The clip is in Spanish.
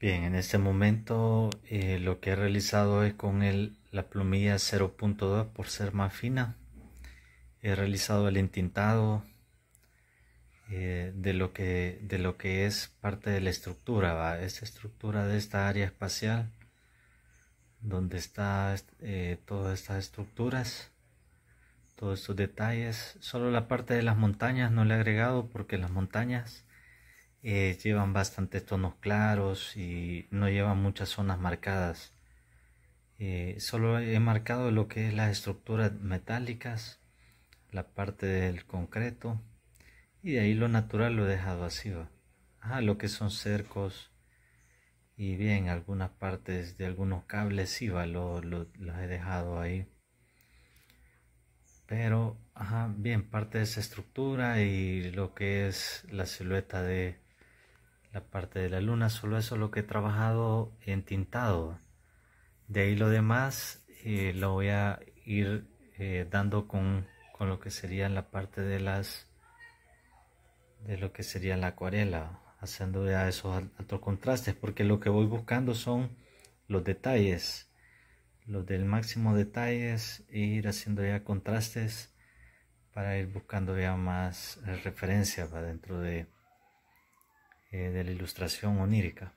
Bien, en este momento eh, lo que he realizado es con la plumilla 0.2 por ser más fina. He realizado el entintado eh, de, lo que, es parte de la estructura, ¿va? esta estructura de esta área espacial donde están eh, todas estas estructuras, todos estos detalles. Solo la parte de las montañas no le he agregado porque las montañas eh, llevan bastantes tonos claros y no llevan muchas zonas marcadas. Eh, solo he marcado lo que es las estructuras metálicas, la parte del concreto y de ahí lo natural lo he dejado así. ¿va? lo que son cercos y bien algunas partes de algunos cables sí los he dejado ahí. Pero, bien, parte de esa estructura y lo que es la silueta de, la parte de la luna, solo eso es lo que he trabajado en tintado. De ahí lo demás eh, lo voy a ir eh, dando con, lo que sería la parte de las de lo que sería la acuarela, haciendo ya esos otros contrastes, porque lo que voy buscando son los detalles, los del máximo detalles, e ir haciendo ya contrastes para ir buscando ya más eh, referencias dentro de eh, de la ilustración onírica.